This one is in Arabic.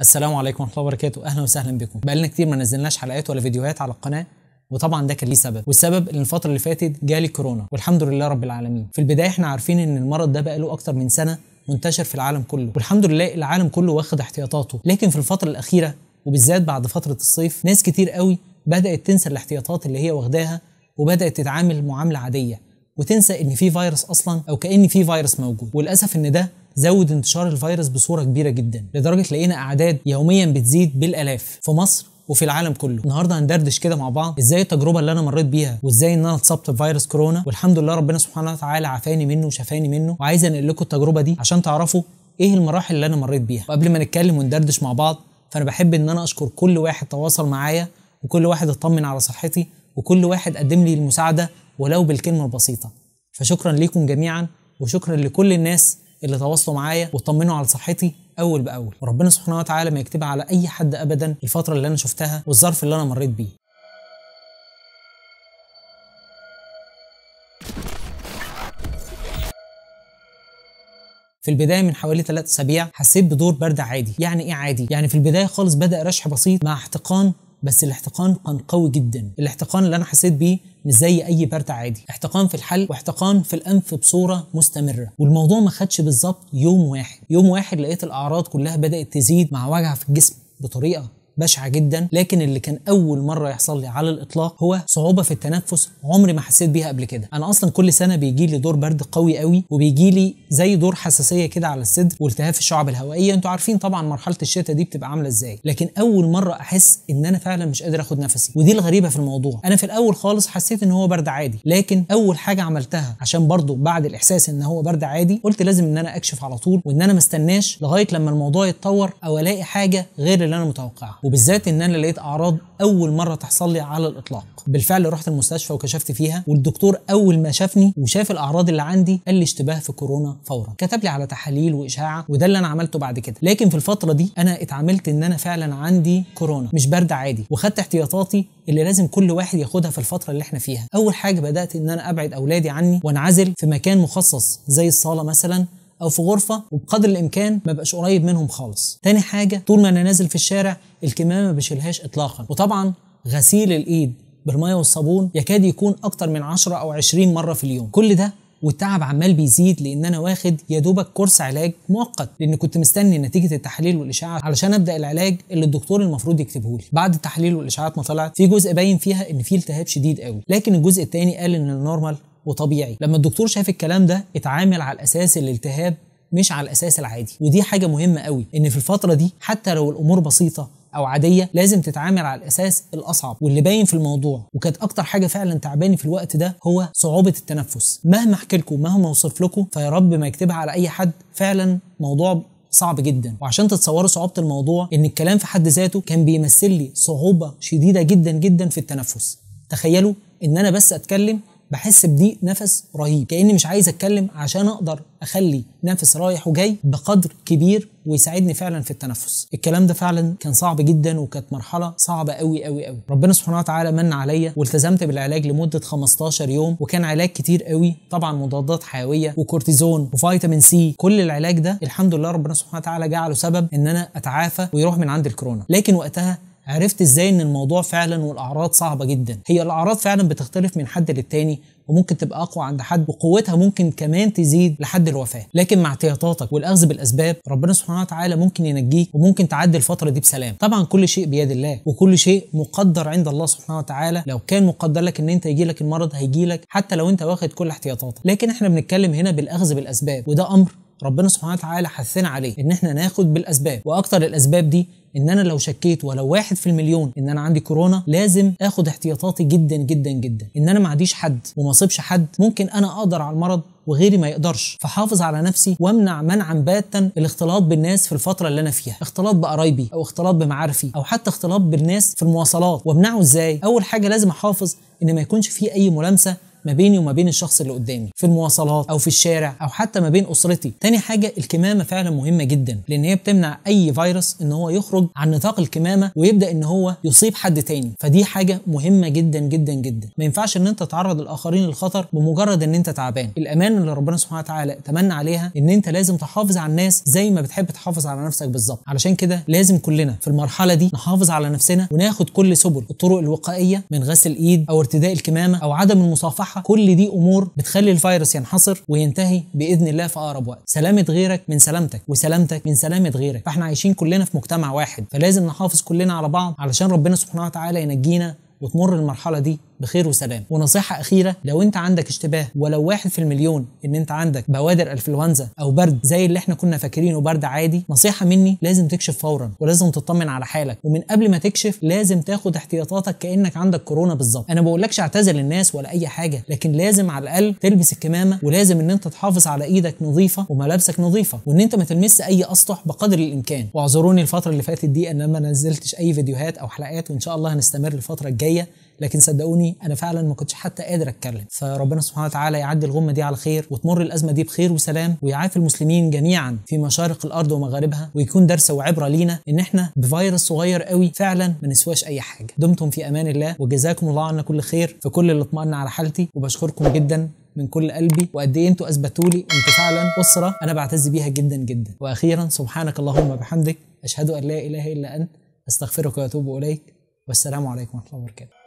السلام عليكم ورحمه الله وبركاته اهلا وسهلا بكم بقالنا كتير ما نزلناش حلقات ولا فيديوهات على القناه وطبعا ده كان ليه سبب والسبب ان الفتره اللي فاتت جالي كورونا والحمد لله رب العالمين في البدايه احنا عارفين ان المرض ده بقاله اكتر من سنه منتشر في العالم كله والحمد لله العالم كله واخد احتياطاته لكن في الفتره الاخيره وبالذات بعد فتره الصيف ناس كتير قوي بدات تنسى الاحتياطات اللي هي واخداها وبدات تتعامل معامله عاديه وتنسى ان في فيروس اصلا او كان في فيروس موجود وللاسف ان ده زود انتشار الفيروس بصوره كبيره جدا لدرجه لقينا اعداد يوميا بتزيد بالالاف في مصر وفي العالم كله النهارده هندردش كده مع بعض ازاي التجربه اللي انا مريت بيها وازاي ان انا اتصبت بفيروس كورونا والحمد لله ربنا سبحانه وتعالى عافاني منه وشفاني منه وعايز انقل لكم التجربه دي عشان تعرفوا ايه المراحل اللي انا مريت بيها وقبل ما نتكلم وندردش مع بعض فانا بحب ان انا اشكر كل واحد تواصل معايا وكل واحد اطمن على صحتي وكل واحد قدم لي المساعده ولو بالكلمه البسيطه فشكرا ليكم جميعا وشكرا لكل الناس اللي تواصلوا معايا وطمنوا على صحتي اول باول وربنا سبحانه وتعالى ما يكتبها على اي حد ابدا الفتره اللي انا شفتها والظرف اللي انا مريت بيه في البدايه من حوالي 3 اسابيع حسيت بدور برد عادي يعني ايه عادي يعني في البدايه خالص بدا رشح بسيط مع احتقان بس الاحتقان كان قوي جدا الاحتقان اللي انا حسيت بيه مش زي اي برد عادي احتقان في الحلق واحتقان في الانف بصوره مستمره والموضوع ما خدش بالظبط يوم واحد يوم واحد لقيت الاعراض كلها بدات تزيد مع وجع في الجسم بطريقه بشعه جدا لكن اللي كان اول مره يحصل لي على الاطلاق هو صعوبه في التنفس عمري ما حسيت بيها قبل كده انا اصلا كل سنه بيجي لي دور برد قوي قوي وبيجي لي زي دور حساسيه كده على الصدر والتهاب الشعب الهوائيه انتوا عارفين طبعا مرحله الشتاء دي بتبقى عامله ازاي لكن اول مره احس ان انا فعلا مش قادر اخد نفسي ودي الغريبه في الموضوع انا في الاول خالص حسيت ان هو برد عادي لكن اول حاجه عملتها عشان برضه بعد الاحساس ان هو برد عادي قلت لازم ان انا اكشف على طول وان انا ما استناش لغايه لما الموضوع يتطور او الاقي حاجه غير اللي انا متوقعها وبالذات ان انا لقيت اعراض اول مره تحصل لي على الاطلاق بالفعل رحت المستشفى وكشفت فيها والدكتور اول ما شافني وشاف الاعراض اللي عندي قال لي اشتباه في كورونا فورا كتب لي على تحاليل واشاعه وده اللي انا عملته بعد كده لكن في الفتره دي انا اتعاملت ان انا فعلا عندي كورونا مش برد عادي وخدت احتياطاتي اللي لازم كل واحد ياخدها في الفتره اللي احنا فيها اول حاجه بدات ان انا ابعد اولادي عني وانعزل في مكان مخصص زي الصاله مثلا او في غرفه وبقدر الامكان ما بقاش قريب منهم خالص تاني حاجه طول ما انا نازل في الشارع الكمامه ما بشيلهاش اطلاقا وطبعا غسيل الايد بالميه والصابون يكاد يكون اكتر من 10 او 20 مره في اليوم كل ده والتعب عمال بيزيد لان انا واخد يا دوبك كورس علاج مؤقت لان كنت مستني نتيجه التحاليل والاشعه علشان ابدا العلاج اللي الدكتور المفروض يكتبه لي بعد التحاليل والاشعاعات ما طلعت في جزء باين فيها ان في التهاب شديد قوي لكن الجزء الثاني قال ان النورمال وطبيعي لما الدكتور شاف الكلام ده اتعامل على اساس الالتهاب مش على الاساس العادي ودي حاجه مهمه قوي ان في الفتره دي حتى لو الامور بسيطه او عاديه لازم تتعامل على الاساس الاصعب واللي باين في الموضوع وكانت اكتر حاجه فعلا تعباني في الوقت ده هو صعوبه التنفس مهما احكي لكم مهما اوصف لكم فيا رب ما يكتبها على اي حد فعلا موضوع صعب جدا وعشان تتصوروا صعوبه الموضوع ان الكلام في حد ذاته كان بيمثل لي صعوبه شديده جدا جدا في التنفس تخيلوا ان انا بس اتكلم بحس بضيق نفس رهيب كاني مش عايز اتكلم عشان اقدر اخلي نفس رايح وجاي بقدر كبير ويساعدني فعلا في التنفس الكلام ده فعلا كان صعب جدا وكانت مرحله صعبه قوي قوي قوي ربنا سبحانه وتعالى من عليا والتزمت بالعلاج لمده 15 يوم وكان علاج كتير قوي طبعا مضادات حيويه وكورتيزون وفيتامين سي كل العلاج ده الحمد لله ربنا سبحانه وتعالى جعله سبب ان انا اتعافى ويروح من عند الكورونا لكن وقتها عرفت ازاي ان الموضوع فعلا والاعراض صعبه جدا هي الاعراض فعلا بتختلف من حد للتاني وممكن تبقى اقوى عند حد وقوتها ممكن كمان تزيد لحد الوفاه لكن مع احتياطاتك والاخذ بالاسباب ربنا سبحانه وتعالى ممكن ينجيك وممكن تعدي الفتره دي بسلام طبعا كل شيء بيد الله وكل شيء مقدر عند الله سبحانه وتعالى لو كان مقدر لك ان انت يجي لك المرض هيجي لك حتى لو انت واخد كل احتياطاتك لكن احنا بنتكلم هنا بالاخذ بالاسباب وده امر ربنا سبحانه وتعالى حثنا عليه ان احنا ناخد بالاسباب واكثر الاسباب دي ان انا لو شكيت ولو واحد في المليون ان انا عندي كورونا لازم اخد احتياطاتي جدا جدا جدا ان انا ما عنديش حد وما اصيبش حد ممكن انا اقدر على المرض وغيري ما يقدرش فحافظ على نفسي وامنع منعا باتا الاختلاط بالناس في الفتره اللي انا فيها اختلاط بقرايبي او اختلاط بمعارفي او حتى اختلاط بالناس في المواصلات وامنعه ازاي اول حاجه لازم احافظ ان ما يكونش في اي ملامسه ما بيني وما بين الشخص اللي قدامي في المواصلات او في الشارع او حتى ما بين اسرتي تاني حاجه الكمامه فعلا مهمه جدا لان هي بتمنع اي فيروس ان هو يخرج عن نطاق الكمامه ويبدا ان هو يصيب حد تاني فدي حاجه مهمه جدا جدا جدا ما ينفعش ان انت تعرض الاخرين للخطر بمجرد ان انت تعبان الامان اللي ربنا سبحانه وتعالى تمنى عليها ان انت لازم تحافظ على الناس زي ما بتحب تحافظ على نفسك بالظبط علشان كده لازم كلنا في المرحله دي نحافظ على نفسنا وناخد كل سبل الطرق الوقائيه من غسل الايد او ارتداء الكمامه او عدم المصافحه بتاعها كل دي امور بتخلي الفيروس ينحصر وينتهي باذن الله في اقرب وقت سلامه غيرك من سلامتك وسلامتك من سلامه غيرك فاحنا عايشين كلنا في مجتمع واحد فلازم نحافظ كلنا على بعض علشان ربنا سبحانه وتعالى ينجينا وتمر المرحله دي بخير وسلام ونصيحه اخيره لو انت عندك اشتباه ولو واحد في المليون ان انت عندك بوادر انفلونزا او برد زي اللي احنا كنا فاكرينه برد عادي نصيحه مني لازم تكشف فورا ولازم تطمن على حالك ومن قبل ما تكشف لازم تاخد احتياطاتك كانك عندك كورونا بالظبط انا ما بقولكش اعتزل الناس ولا اي حاجه لكن لازم على الاقل تلبس الكمامه ولازم ان انت تحافظ على ايدك نظيفه وملابسك نظيفه وان انت ما تلمس اي اسطح بقدر الامكان واعذروني الفتره اللي فاتت دي ان انا ما نزلتش اي فيديوهات او حلقات وان شاء الله هنستمر الفتره الجايه لكن صدقوني انا فعلا ما كنتش حتى قادر اتكلم فربنا سبحانه وتعالى يعدي الغمه دي على خير وتمر الازمه دي بخير وسلام ويعافي المسلمين جميعا في مشارق الارض ومغاربها ويكون درس وعبره لينا ان احنا بفيروس صغير قوي فعلا ما نسواش اي حاجه دمتم في امان الله وجزاكم الله عنا كل خير في كل اللي اطمئن على حالتي وبشكركم جدا من كل قلبي وقد ايه انتوا اثبتوا لي انتوا فعلا اسره انا بعتز بيها جدا جدا واخيرا سبحانك اللهم وبحمدك اشهد ان لا اله الا انت استغفرك واتوب اليك والسلام عليكم ورحمه الله وبركاته